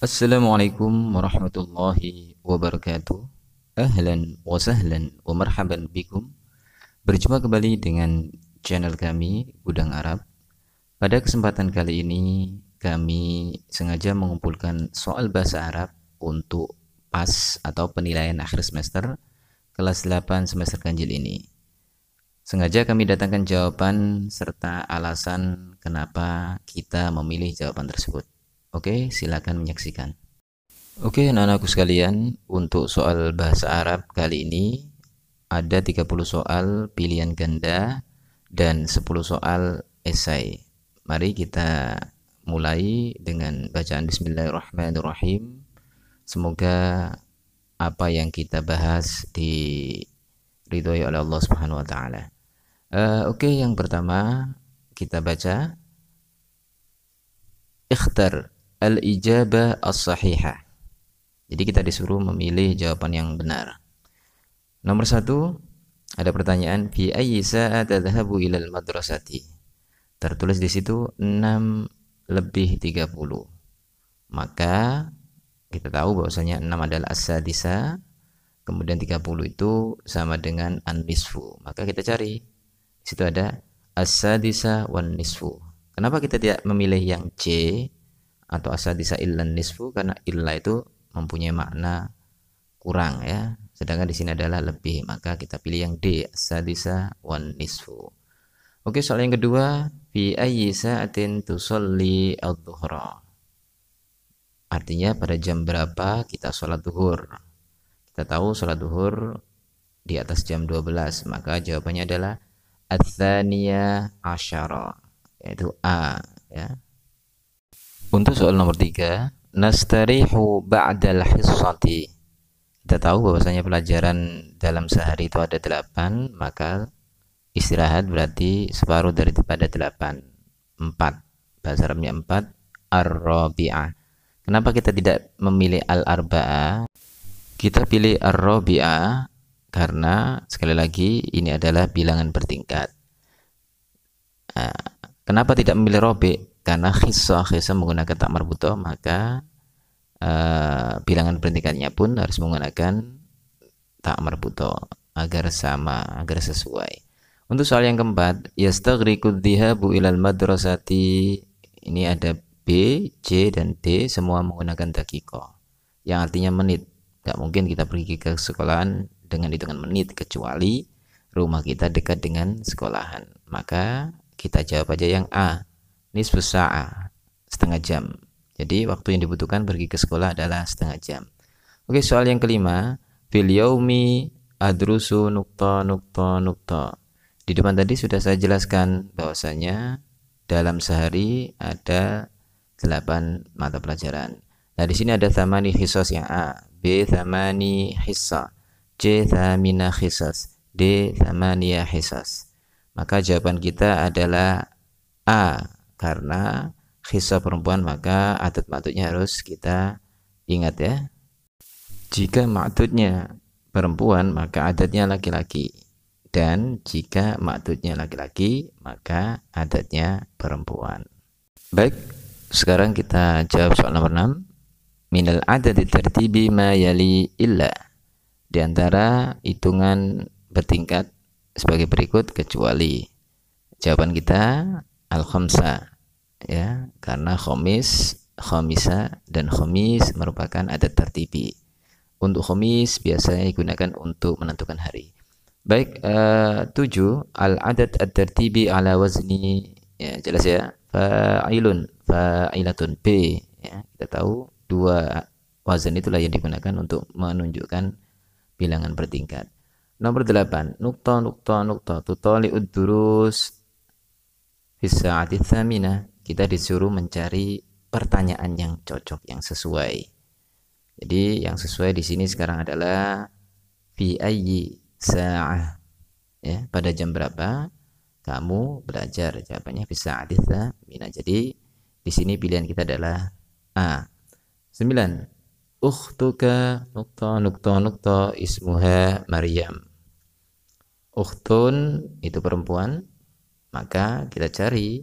Assalamualaikum warahmatullahi wabarakatuh. Ahlan wa sahlan wa marhaban bikum. Berjumpa kembali dengan channel kami Gudang Arab. Pada kesempatan kali ini kami sengaja mengumpulkan soal bahasa Arab untuk PAS atau penilaian akhir semester kelas 8 semester ganjil ini. Sengaja kami datangkan jawaban serta alasan kenapa kita memilih jawaban tersebut. Oke, silakan menyaksikan. Oke, anak-anakku sekalian, untuk soal bahasa Arab kali ini ada 30 soal pilihan ganda dan 10 soal esai. Mari kita mulai dengan bacaan bismillahirrahmanirrahim. Semoga apa yang kita bahas di ridhoi oleh Allah Subhanahu wa taala. Eh, oke, okay, yang pertama kita baca ikhtar al-ijabah as-sahihah. Jadi kita disuruh memilih jawaban yang benar. Nomor satu, ada pertanyaan, fi ayyi sa'at tadhhabu ilal madrasati Tertulis di situ 6 lebih 30. Maka kita tahu bahwasanya 6 adalah as-sadisa, kemudian 30 itu sama dengan an Maka kita cari di situ ada as-sadisa wan nisfu. Kenapa kita tidak memilih yang C? atau asadisa illan nisfu karena illa itu mempunyai makna kurang ya. Sedangkan di sini adalah lebih, maka kita pilih yang D, asadisa wan nisfu. Oke, soal yang kedua, fi ayyi sa'atin tusalli adh-dhuhra. Artinya pada jam berapa kita sholat duhur? Kita tahu sholat duhur di atas jam 12, maka jawabannya adalah Athania Ashara, yaitu A. Ya. Untuk soal nomor tiga, nastarihu ba'dal hissati. Kita tahu bahwasanya pelajaran dalam sehari itu ada delapan, maka istirahat berarti separuh daripada delapan. Empat, bahasa Arabnya empat, ar-rabi'ah. Kenapa kita tidak memilih al-arba'ah? Kita pilih ar-rabi'ah karena sekali lagi ini adalah bilangan bertingkat. Nah, kenapa tidak memilih robi? karena khisa khisa menggunakan tak marbutoh maka uh, bilangan perintikannya pun harus menggunakan tak marbutoh agar sama agar sesuai untuk soal yang keempat yastagriku dhihabu ilal madrasati ini ada B, C, dan D semua menggunakan dakiko yang artinya menit gak mungkin kita pergi ke sekolahan dengan hitungan menit kecuali rumah kita dekat dengan sekolahan maka kita jawab aja yang A nisfu sa'a, setengah jam. Jadi waktu yang dibutuhkan pergi ke sekolah adalah setengah jam. Oke, soal yang kelima, fil yaumi adrusu nukta nukta nukta. Di depan tadi sudah saya jelaskan bahwasanya dalam sehari ada 8 mata pelajaran. Nah, di sini ada tamani hisos yang A, B tamani hissa, C tamina hisas, D tamania hisas. Maka jawaban kita adalah A karena khisa perempuan maka adat matutnya harus kita ingat ya jika matutnya perempuan maka adatnya laki-laki dan jika matutnya laki-laki maka adatnya perempuan baik sekarang kita jawab soal nomor 6 minal adat tertibi ma yali illa di hitungan bertingkat sebagai berikut kecuali jawaban kita al khamsa ya karena khomis khomisa dan khomis merupakan adat tertibi untuk khomis biasanya digunakan untuk menentukan hari baik uh, tujuh al adat ad tertibi ala wazni ya jelas ya fa'ilun fa'ilatun b ya kita tahu dua wazan itulah yang digunakan untuk menunjukkan bilangan bertingkat nomor delapan nukta nukta nukta tutali udurus. Fisa'ati mina, kita disuruh mencari pertanyaan yang cocok, yang sesuai. Jadi yang sesuai di sini sekarang adalah fi ayyi sa'ah. Ya, pada jam berapa kamu belajar? Jawabannya fi sa'ati mina. Jadi di sini pilihan kita adalah A. 9. Ukhtuka nukto nukto nukta ismuha Maryam. Ukhtun itu perempuan, maka kita cari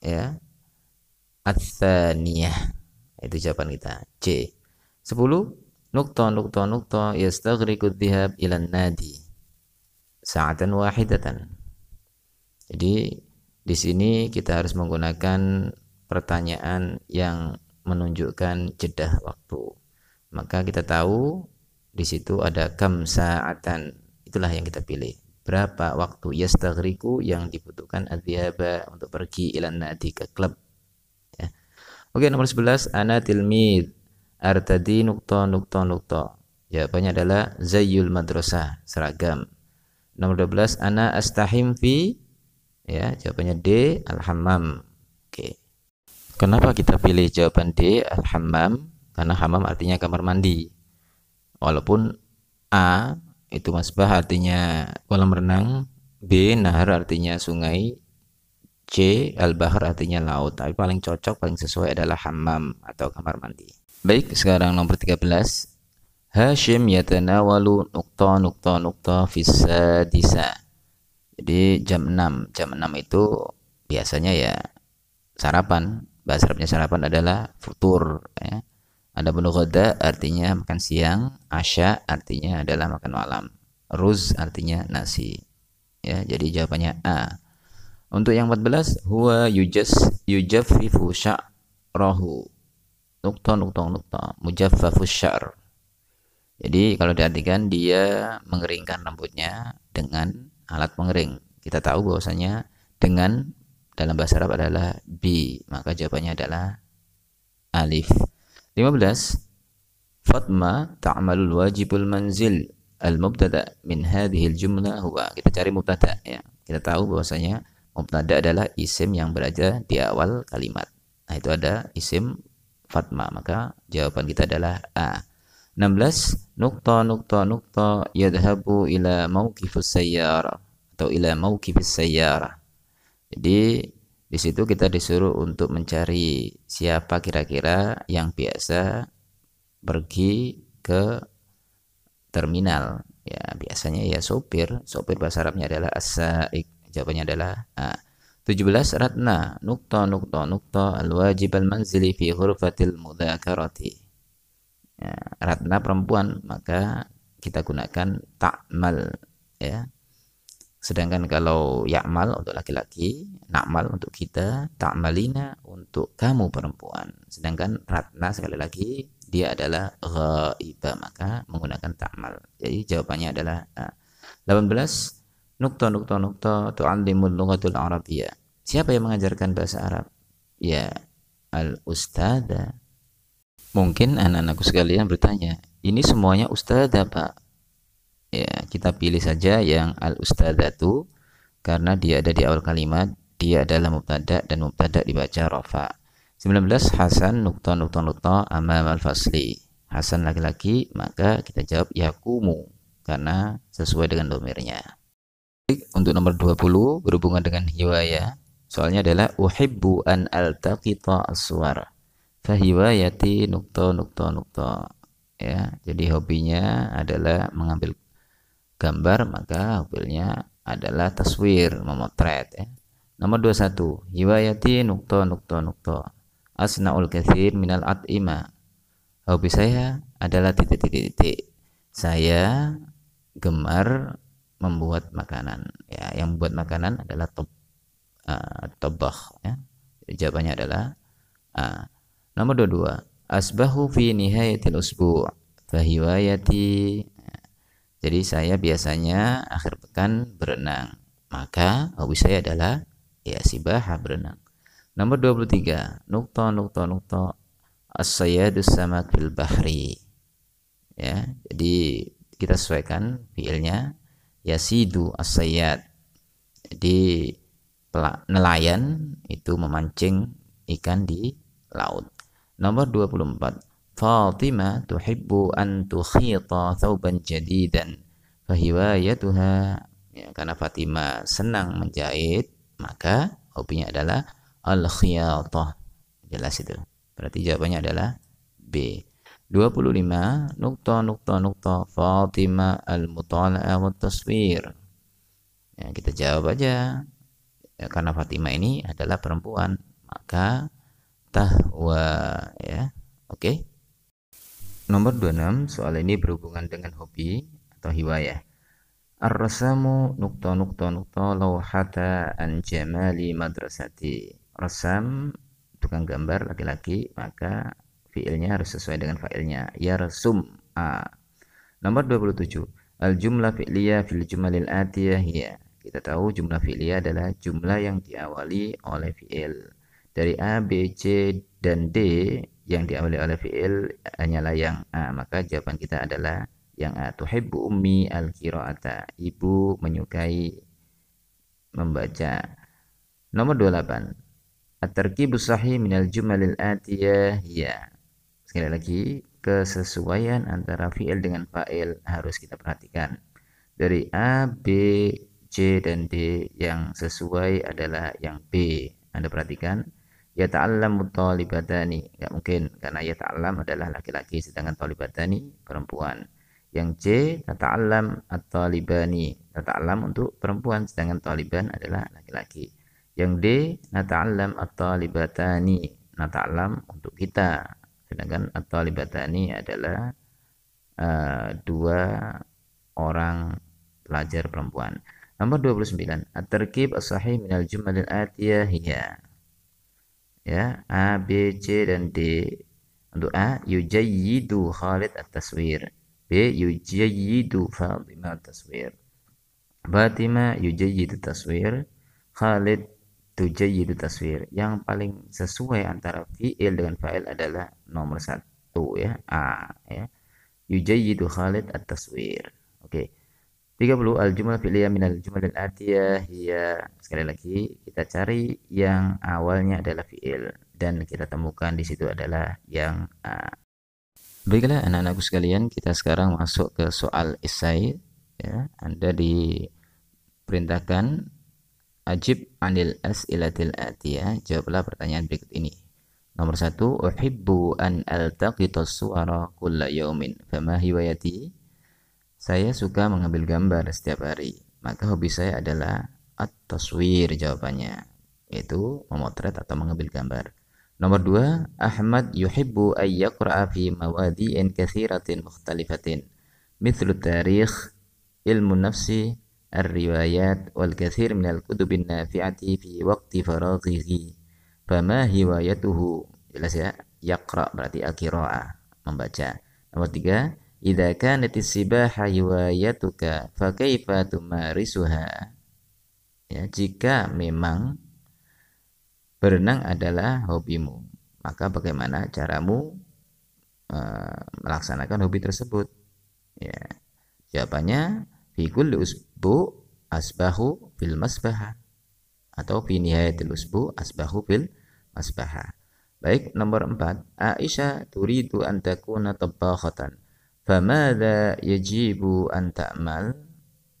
ya atsaniyah itu jawaban kita C 10 nukta nukta nukta yastaghriqu dhihab ila nadi sa'atan wahidatan jadi di sini kita harus menggunakan pertanyaan yang menunjukkan jeda waktu maka kita tahu di situ ada kam sa'atan itulah yang kita pilih berapa waktu yastaghriku yang dibutuhkan adhiyaba untuk pergi ilan nadi ke klub ya. oke nomor 11 ana tilmid artadi nukto nukto nukto jawabannya adalah zayul madrasah seragam nomor 12 ana astahim fi ya jawabannya D alhamam oke kenapa kita pilih jawaban D alhamam karena hammam artinya kamar mandi walaupun A itu masbah artinya kolam renang B nahar artinya sungai C al-bahr artinya laut tapi paling cocok paling sesuai adalah hammam atau kamar mandi baik sekarang nomor 13 Hashim yatanawalu nukta nukta nukta disa jadi jam 6 jam 6 itu biasanya ya sarapan bahasa Arabnya sarapan adalah futur ya ada ghoda artinya makan siang, asya artinya adalah makan malam, ruz artinya nasi. Ya, jadi jawabannya A. Untuk yang 14 huwa yujas yujaffifu sya'rahu. Nukta nukta nukta mujaffafu sya'r. Jadi kalau diartikan dia mengeringkan rambutnya dengan alat pengering. Kita tahu bahwasanya dengan dalam bahasa Arab adalah b. maka jawabannya adalah alif. 15 Fatma ta'malul wajibul manzil al-mubtada min hadhil jumlah huwa. Kita cari mubtada ya. Kita tahu bahwasanya mubtada adalah isim yang berada di awal kalimat. Nah, itu ada isim Fatma. Maka jawaban kita adalah A. 16 nukta nukta nukta yadhabu ila mauqifus sayyara atau ila mauqifis sayyara. Jadi di situ kita disuruh untuk mencari siapa kira-kira yang biasa pergi ke terminal. Ya, biasanya ya sopir. Sopir bahasa Arabnya adalah asaik Jawabannya adalah A. 17 ratna nukta nukta nukta al-wajib al-manzili fi hurufatil mudzakarati. Ya, ratna perempuan maka kita gunakan ta'mal ya Sedangkan kalau yakmal untuk laki-laki, nakmal untuk kita, ta'malina untuk kamu perempuan. Sedangkan ratna sekali lagi dia adalah ghaibah maka menggunakan ta'mal. Jadi jawabannya adalah A. 18 nukta nukta nukta tu'allimul lughatul arabiyya. Siapa yang mengajarkan bahasa Arab? Ya, al ustada. Mungkin anak-anakku sekalian bertanya, ini semuanya ustada, Pak ya kita pilih saja yang al ustadzatu karena dia ada di awal kalimat dia adalah mubtada dan mubtada dibaca rofa 19 Hasan nukta nukta nukta amam al fasli Hasan laki-laki maka kita jawab yakumu karena sesuai dengan domirnya untuk nomor 20 berhubungan dengan hiwaya soalnya adalah uhibbu an altaqita aswar fahiwayati nukta nukta nukta ya jadi hobinya adalah mengambil gambar maka hukumnya adalah taswir memotret ya. Nomor 21 hiwayati nukto nukto nukto asnaul kathir minal at'ima hobi saya adalah titik-titik titik saya gemar membuat makanan ya yang membuat makanan adalah top uh, eh, tobah ya jawabannya adalah uh, Nomor 22. Asbahu fi nihayatil usbu' fahiwayati jadi saya biasanya akhir pekan berenang. Maka hobi saya adalah ya sibaha berenang. Nomor 23, nukta nukta nukto as-sayadu samak fil bahri. Ya, jadi kita sesuaikan fiilnya yasidu as asyad. Jadi nelayan itu memancing ikan di laut. Nomor 24, Fatimah tuhibbu an tukhita thawban jadidan fahiwayatuha ya, karena Fatimah senang menjahit maka hobinya adalah al khiyatah jelas itu berarti jawabannya adalah B 25 nukta nukta nukta Fatima al mutalaah wa taswir ya, kita jawab aja ya, karena Fatima ini adalah perempuan maka tahwa ya oke okay? Nomor 26, soal ini berhubungan dengan hobi atau hiwayah. Ar-rasamu nukta nukta nukta lawhata an jamali madrasati. Rasam tukang gambar laki-laki, maka fiilnya harus sesuai dengan failnya. Ya rasum a. Nomor 27. Al jumlah fi'liyah fil jumalil atiyah ya. Kita tahu jumlah fi'liyah adalah jumlah yang diawali oleh fi'il. Dari A, B, C, dan D yang diawali oleh fi'il hanyalah yang A ah, maka jawaban kita adalah yang A ah, tuhibbu ummi al kiroata ibu menyukai membaca nomor 28 at-tarkibu sahih minal jumalil atiyah ya sekali lagi kesesuaian antara fi'il dengan fa'il harus kita perhatikan dari A B C dan D yang sesuai adalah yang B Anda perhatikan ya ta'allam talibatani nggak mungkin karena ya ta'allam adalah laki-laki sedangkan talibatani perempuan yang C atau libani. talibani ta'allam untuk perempuan sedangkan taliban adalah laki-laki yang D atau libatani. talibatani ta'allam untuk kita sedangkan atau libatani adalah uh, dua orang pelajar perempuan nomor 29 at-tarkib as-sahih minal al atiyah hiya ya A B C dan D untuk A yujayidu Khalid at-taswir B yujayidu Fatima at-taswir Fatima yujayidu taswir Khalid tujayidu taswir yang paling sesuai antara fi'il dengan fa'il adalah nomor satu ya A ya yujayidu Khalid at-taswir oke okay. 30 al jumlah min al jumlah dan atiyah ya sekali lagi kita cari yang awalnya adalah fi'il dan kita temukan di situ adalah yang a. Baiklah anak-anakku sekalian, kita sekarang masuk ke soal esai ya. Anda diperintahkan ajib anil as'ilatil atiyah. Jawablah pertanyaan berikut ini. Nomor satu, uhibbu an altaqita suara kulla yaumin. Fama hiwayati? Saya suka mengambil gambar setiap hari. Maka hobi saya adalah at-taswir jawabannya, yaitu memotret atau mengambil gambar. Nomor dua, Ahmad yuhibbu ayyaqra'a fi mawadi'in kathiratin mukhtalifatin. Mithlu tarikh, ilmu nafsi, الروايات والكثير من الكتب النافعة في وقت فراغه فما هوايته jelas ya يقرأ berarti al membaca nomor tiga Idza kanat sibaha hiwayatuka fa kaifa tumarisuha? Ya, jika memang berenang adalah hobimu, maka bagaimana caramu uh, melaksanakan hobi tersebut? Ya. Jawabannya fi kulli usbu asbahu fil masbaha atau fi nihayatil usbu asbahu fil masbaha. Baik, nomor empat, Aisyah turidu an takuna tabakhatan famada yajibu an ta'mal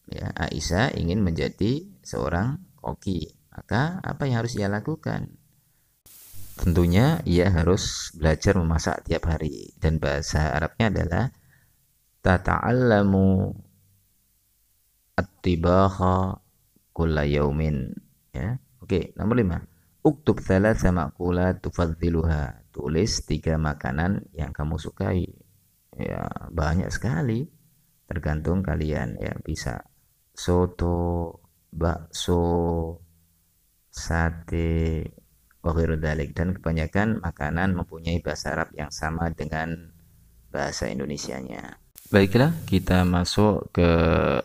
ya Aisyah ingin menjadi seorang koki maka apa yang harus ia lakukan tentunya ia harus belajar memasak tiap hari dan bahasa Arabnya adalah tata'allamu at tibakha kulla yaumin ya oke okay, nomor lima. uktub thalatha ma'kula tufadziluha tulis tiga makanan yang kamu sukai ya banyak sekali tergantung kalian ya bisa soto bakso sate wakirudalik dan kebanyakan makanan mempunyai bahasa Arab yang sama dengan bahasa Indonesia nya baiklah kita masuk ke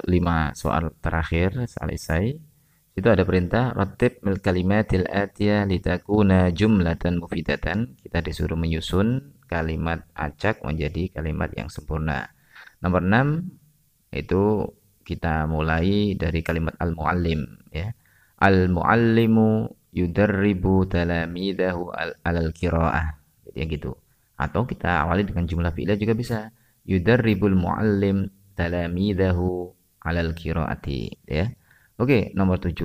lima soal terakhir soal itu ada perintah ratib mil kalimatil atiyah litakuna jumlatan mufidatan kita disuruh menyusun kalimat acak menjadi kalimat yang sempurna. Nomor 6 itu kita mulai dari kalimat al-muallim ya. Al-muallimu yudarribu talamidahu al qiraah. Jadi yang gitu. Atau kita awali dengan jumlah fi'il juga bisa. Yudarribul muallim talamidahu al qiraati ya. Oke, nomor 7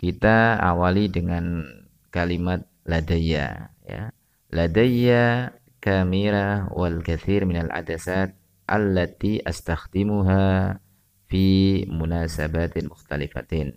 kita awali dengan kalimat ladaya, ya. ladaya kamera wal kathir min al adasat allati astakhdimuha fi munasabatin mukhtalifatin.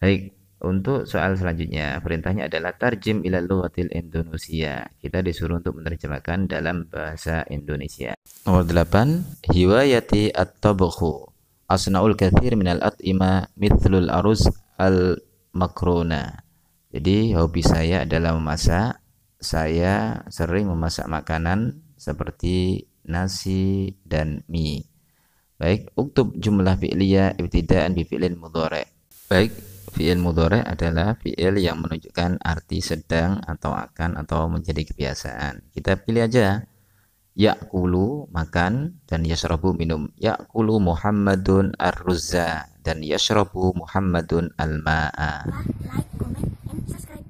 Baik, untuk soal selanjutnya perintahnya adalah tarjim ila lughatil Indonesia. Kita disuruh untuk menerjemahkan dalam bahasa Indonesia. Nomor 8, hiwayati at tabukhu Asnaul kathir minal at'ima mithlul aruz al makrona. Jadi hobi saya adalah memasak saya sering memasak makanan seperti nasi dan mie. Baik, untuk jumlah fi'liya ibtida'an bi fi'lin mudhari'. Baik, fi'il mudhari' adalah fi'il yang menunjukkan arti sedang atau akan atau menjadi kebiasaan. Kita pilih aja yakulu makan dan yasrabu minum. Yakulu Muhammadun ar-ruzza dan yasrabu Muhammadun al-ma'a. Like, comment, and subscribe.